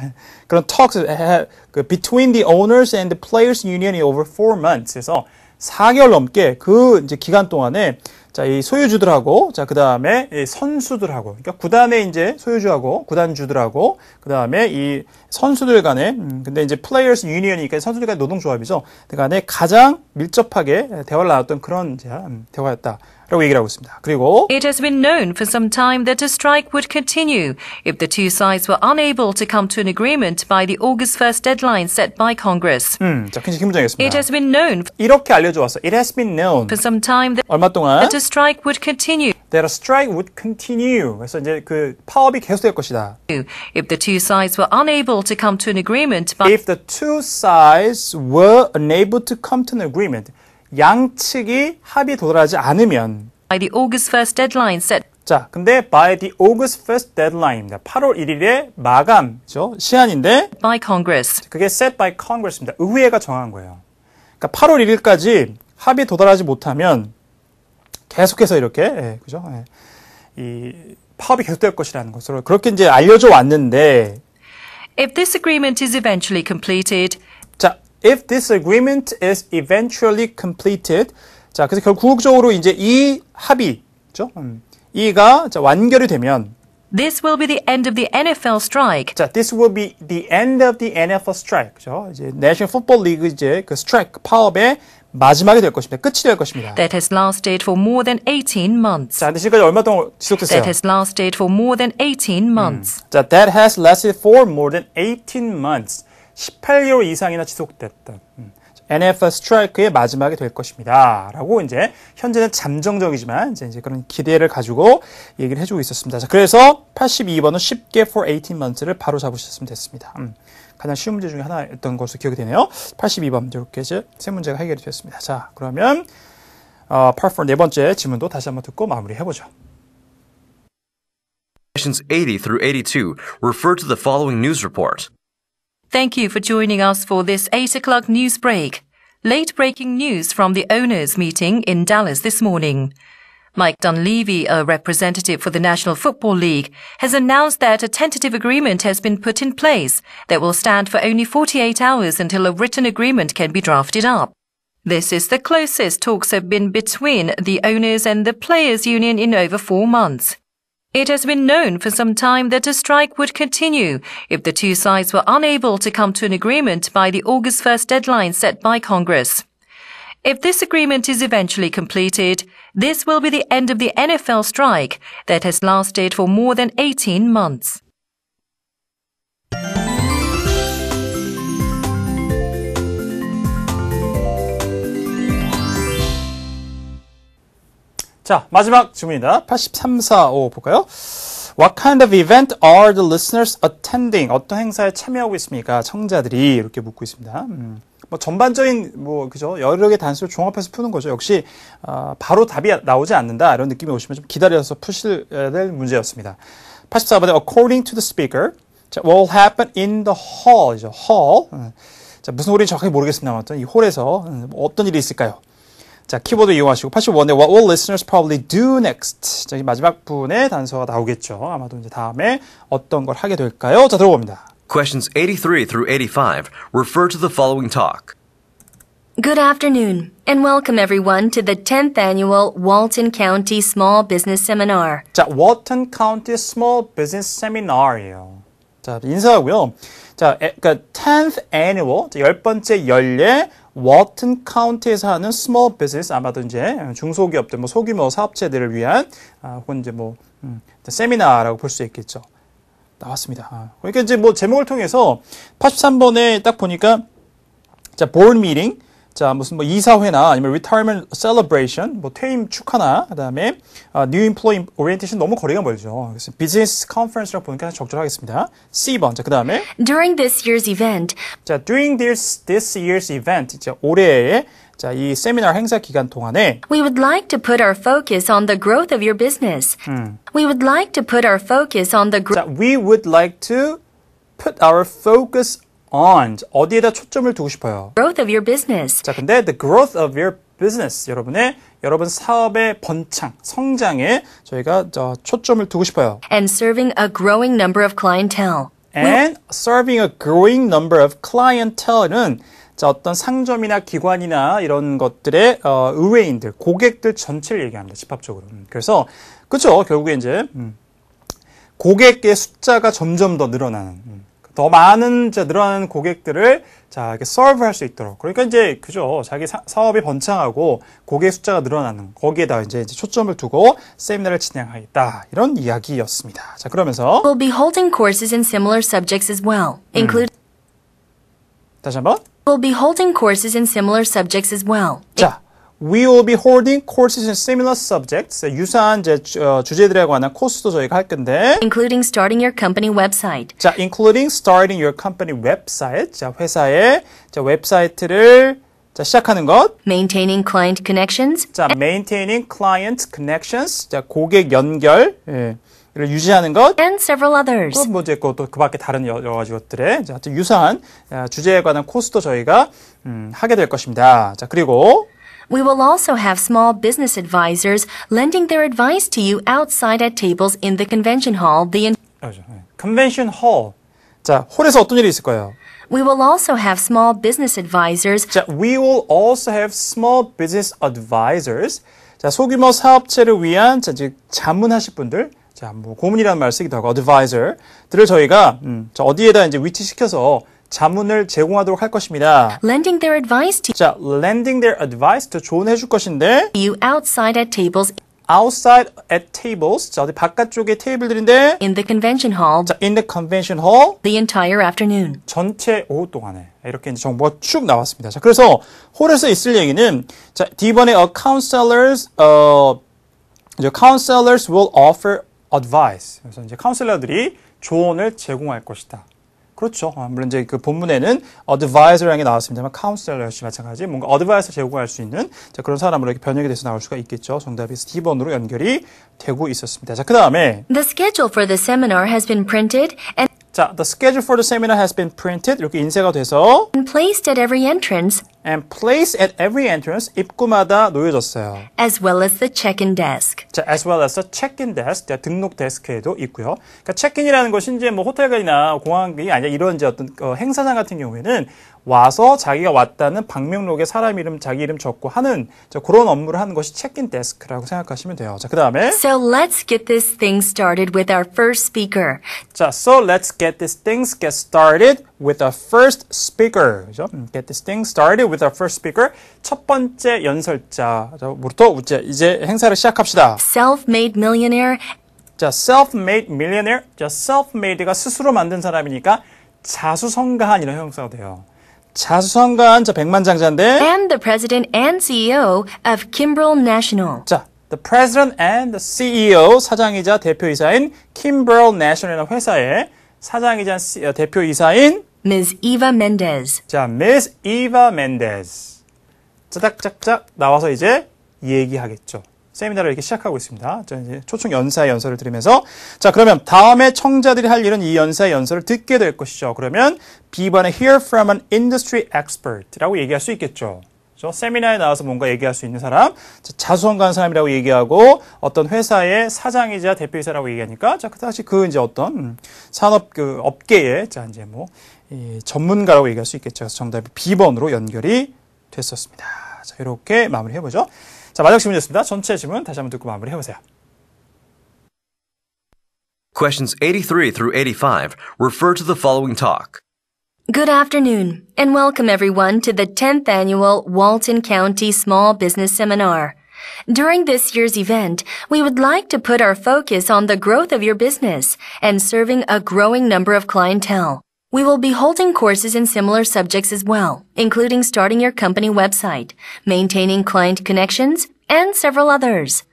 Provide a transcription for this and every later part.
그런 talks 그 between the owners and the players union이 over 4 months에서 4개월 넘게 그 이제 기간 동안에 자, 이 소유주들하고, 자, 그 다음에 선수들하고, 그러니까 구단의 이제 소유주하고, 구단주들하고, 그 다음에 이 선수들 간에, 음, 근데 이제 플레이어스 유니언이니까 그러니까 선수들 간의 노동조합이죠. 그 그러니까 간에 가장 밀접하게 대화를 나눴던 그런 자, 음, 대화였다. 라고 얘기를 하고 있습니다. 그리고 It has been known for some time that a strike would continue if the two sides were unable to come to an agreement by the August 1st deadline set by Congress. 음, 자, 굉장히 긴 문장이었습니다. It has been known 이렇게 알려져 왔어. It has been known for some time that 얼마 동안 that a strike would continue that a strike would continue. 그래서 이제 그 파업이 계속될 것이다. If the two sides were unable to come to an agreement If the two sides were unable to come to an agreement 양측이 합의 도달하지 않으면 by the August 1st deadline set 자, 근데 by the August 1st deadline입니다. 8월 1일의 마감죠. 시한인데 by Congress 그게 set by Congress입니다. 의회가 정한 거예요. 그러니까 8월 1일까지 합의 도달하지 못하면 계속해서 이렇게 예, 그죠? 예. 이 파업이 계속될 것이라는 것으로 그렇게 이제 알려져 왔는데 If this agreement is eventually completed, if this agreement is eventually completed. 자, 그래서 결국적으로 이제 이 합의죠. 음, 이가 자, 완결이 되면 This will be the end of the NFL strike. 자, this will be the end of the NFL strike. 그죠? 이제 National Football League 이제 그 스트라이크 파업의 마지막이 될 것입니다. 끝이 될 것입니다. That has lasted for more than 18 months. 자, 근데 지금까지 얼마 동안 지속됐어요? That has lasted for more than 18 months. 음. 자, that has lasted for more than 18 months. 18개월 이상이나 지속됐던 음, NFR 스트라이크의 마지막이 될 것입니다. 라고 이제 현재는 잠정적이지만 이제, 이제 그런 기대를 가지고 얘기를 해주고 있었습니다. 자, 그래서 82번은 쉽게 for 18 months를 바로 잡으셨으면 됐습니다. 음, 가장 쉬운 문제 중에 하나였던 것으로 기억이 되네요. 82번 이렇게 이제 세 문제가 해결이 되었습니다. 자, 그러면 어, part 4네 번째 질문도 다시 한번 듣고 마무리해보죠. Questions 80 through 82 refer to the following news report. Thank you for joining us for this 8 o'clock news break. Late breaking news from the owners' meeting in Dallas this morning. Mike Dunleavy, a representative for the National Football League, has announced that a tentative agreement has been put in place that will stand for only 48 hours until a written agreement can be drafted up. This is the closest talks have been between the owners and the players union in over four months. It has been known for some time that a strike would continue if the two sides were unable to come to an agreement by the August 1st deadline set by Congress. If this agreement is eventually completed, this will be the end of the NFL strike that has lasted for more than 18 months. 자, 마지막 질문입니다8345 볼까요? What kind of event are the listeners attending? 어떤 행사에 참여하고 있습니까? 청자들이 이렇게 묻고 있습니다. 음. 뭐 전반적인 뭐 그죠 여러 개 단수를 종합해서 푸는 거죠. 역시 어, 바로 답이 나오지 않는다 이런 느낌이 오시면 좀 기다려서 푸셔야 될 문제였습니다. 84번에 according to the speaker, 자, will happen in the hall이죠. hall. 음. 자, 무슨 소리인지 정확히 모르겠습니다만 어떤 이 홀에서 음, 어떤 일이 있을까요? 자, 키보드 이용하시고 what will listeners probably do next. 자, 마지막 부분에 단서가 나오겠죠. 아마도 이제 다음에 어떤 걸 하게 될까요? 자, 들어봅니다. Questions 83 through 85 refer to the following talk. Good afternoon and welcome everyone to the 10th annual Walton County Small Business Seminar. 자, Walton County Small Business Seminar. 자, 인사하고요. 자, 에, 그러니까 10th annual, 자, 10번째 연례 워튼 카운티에서 하는 스몰 비즈니스 아마도 이제 중소기업들 뭐 소규모 사업체들을 위한 아, 혹은 이제 뭐 음, 세미나라고 볼 수 있겠죠. 나왔습니다. 아, 그러니까 이제 뭐 제목을 통해서 83번에 딱 보니까 자, 볼미 a 자, 무슨 뭐 이사회나 아니면 retirement celebration, 뭐 퇴임 축하나 그다음에 아, new employee orientation 너무 거리가 멀죠. 그래서 business conference라고 보니까 적절하겠습니다. C번. 자, 그다음에 during this year's event. 자, during this this year's event. 이제 올해의 자, 이 세미나 행사 기간 동안에 We would like to put our focus on the growth of your business. 음. We would like to put our focus on the growth. 자, we would like to put our focus on 어디에다 초점을 두고 싶어요. growth of your business. 자, 근데 the growth of your business 여러분의 여러분 사업의 번창, 성장에 저희가 초점을 두고 싶어요. and serving a growing number of clientele. and serving a growing number of clientele는 자, 어떤 상점이나 기관이나 이런 것들의 어, 의외인들, 고객들 전체를 얘기합니다. 집합적으로. 그래서 그렇죠. 결국에 이제 음, 고객의 숫자가 점점 더 늘어나는 음. 더 많은 자, 늘어나는 고객들을 자, 이렇게 서브 할 수 있도록. 그러니까 이제, 그죠. 자기 사, 업이 번창하고 고객 숫자가 늘어나는 거기에다 이제, 이제 초점을 두고 세미나를 진행하겠다. 이런 이야기였습니다. 자, 그러면서. We'll be holding courses in similar subjects as well, including. 음. 다시 한번. We'll be holding courses in similar subjects as well. 자, We will be holding courses in similar subjects. 유사한 제, 어, 주제들에 관한 코스도 저희가 할 건데. Including starting your company website. 자, including starting your company website. 자, 회사의 자, 웹사이트를 자, 시작하는 것. Maintaining client connections. 자, maintaining client connections. 자, 고객 연결. 예. 를 유지하는 것. And several others. 또 뭐지, 또그 밖에 다른 여러 가지 것들에 자, 유사한 주제에 관한 코스도 저희가 음, 하게 될 것입니다. 자, 그리고 We will also have small business advisors lending their advice to you outside at tables in the convention hall. The convention hall. 자, 홀에서 어떤 일이 있을까요? We will also have small business advisors. 자, we will also have small business advisors. 자, 소규모 사업체를 위한 자, 즉 자문하실 분들 자, 뭐 고문이라는 말 쓰기도 하고 advisor들을 저희가 음, 자, 어디에다 이제 위치시켜서 자문을 제공하도록 할 것입니다. Lending their advice to 자, lending their advice to 조언해 줄 것인데 you outside at tables outside at tables 자, 어디 바깥쪽에 테이블들인데 in the convention hall 자, in the convention hall the entire afternoon 전체 오후 동안에 이렇게 이제 정보가 쭉 나왔습니다. 자, 그래서 홀에서 있을 얘기는 자, D번에 a counselors 어 이제 counselors will offer advice. 그래서 이제 카운셀러들이 조언을 제공할 것이다. 그렇죠. 물론 이제 그 본문에는 advisor라는 게 나왔습니다만 counselor 역시 마찬가지 뭔가 advice 제공할 수 있는 자, 그런 사람으로 이렇게 번역이 돼서 나올 수가 있겠죠. 정답이 D번으로 연결이 되고 있었습니다. 자, 그다음에 The schedule for the seminar has been printed and 자, the schedule for the seminar has been printed 이렇게 인쇄가 돼서 placed at every entrance and place at every entrance 입구마다 놓여졌어요. as well as the check-in desk. 자, as well as the check-in desk, 자, 등록 데스크에도 있고요. 그러니까 check-in이라는 것이 이제 뭐 호텔이나 공항이 아니라 이런 이제 어떤 어, 행사장 같은 경우에는 와서 자기가 왔다는 방명록에 사람 이름, 자기 이름 적고 하는 자, 그런 업무를 하는 것이 check-in desk라고 생각하시면 돼요. 자, 그다음에 So let's get this thing started with our first speaker. 자, so let's get this things get started with a first speaker. 그죠? Get this thing started with a first speaker. 첫 번째 연설자부터 이제, 이제 행사를 시작합시다. Self-made millionaire. 자, self-made millionaire. 자, self-made가 스스로 만든 사람이니까 자수성가한 이런 형사가 돼요. 자수성가한 자 백만장자인데. And the president and CEO of Kimbrel National. 자, the president and the CEO 사장이자 대표이사인 Kimbrel National이라는 회사에 사장이자 어, 대표이사인 Ms. Eva Mendez. 자, Ms. Eva Mendez. 짜닥짝짝 나와서 이제 얘기하겠죠. 세미나를 이렇게 시작하고 있습니다. 자, 이제 초청 연사의 연설을 들으면서 자 그러면 다음에 청자들이 할 일은 이 연사의 연설을 듣게 될 것이죠. 그러면 B번에 hear from an industry expert라고 얘기할 수 있겠죠. 그죠 세미나에 나와서 뭔가 얘기할 수 있는 사람, 자수원 간 사람이라고 얘기하고 어떤 회사의 사장이자 대표이사라고 얘기하니까 자, 그 다시 그 이제 어떤 음, 산업 그 업계의 자 이제 뭐이 전문가라고 얘기할 수 있겠죠. 그래서 정답이 B번으로 연결이 됐었습니다. 자, 이렇게 마무리해 보죠. 자, 마지막 질문이었습니다. 전체 질문 다시 한번 듣고 마무리해 보세요. Questions 83 through 85 refer to the following talk. Good afternoon, and welcome everyone to the 10th annual Walton County Small Business Seminar. During this year's event, we would like to put our focus on the growth of your business and serving a growing number of clientele. We will be holding courses in similar subjects as well, including starting your company website, maintaining client connections, and several others.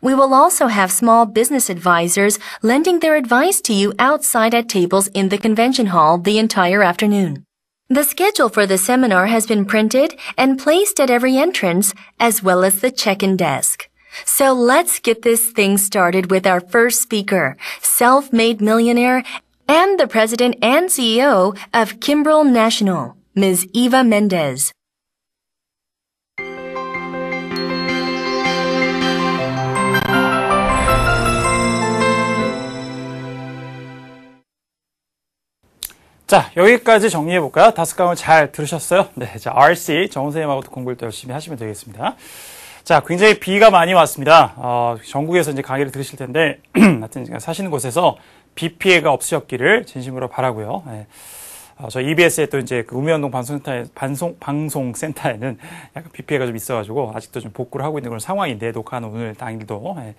We will also have small business advisors lending their advice to you outside at tables in the convention hall the entire afternoon. The schedule for the seminar has been printed and placed at every entrance, as well as the check-in desk. So let's get this thing started with our first speaker, self-made millionaire and the president and CEO of Kimbrel National, Ms. Eva Mendez. 자, 여기까지 정리해볼까요? 다섯 강을 잘 들으셨어요? 네, 자, RC, 정선생님하고도 공부를 또 열심히 하시면 되겠습니다. 자, 굉장히 비가 많이 왔습니다. 어, 전국에서 이제 강의를 들으실 텐데, 하여튼 사시는 곳에서 비 피해가 없으셨기를 진심으로 바라고요. 네. 아, 저 EBS의 또 이제 그 우매운동 방송센터에, 방송, 방송센터에는 약간 비 피해가 좀 있어가지고 아직도 좀 복구를 하고 있는 그런 상황인데 녹화는 오늘 당일도 예.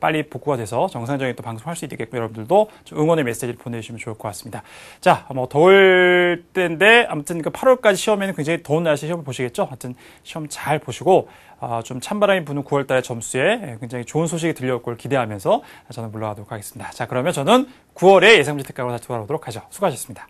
빨리 복구가 돼서 정상적인 또 방송할 수 있게끔 여러분들도 응원의 메시지를 보내주시면 좋을 것 같습니다. 자, 뭐 더울 때인데 아무튼 그 8월까지 시험에는 굉장히 더운 날씨 시험을 보시겠죠? 하여튼 시험 잘 보시고 아, 좀 찬바람이 부는 9월달의 점수에 굉장히 좋은 소식이 들려올 걸 기대하면서 저는 물러가도록 하겠습니다. 자, 그러면 저는 9월에 예상지제 특강으로 다시 돌아오도록 하죠. 수고하셨습니다.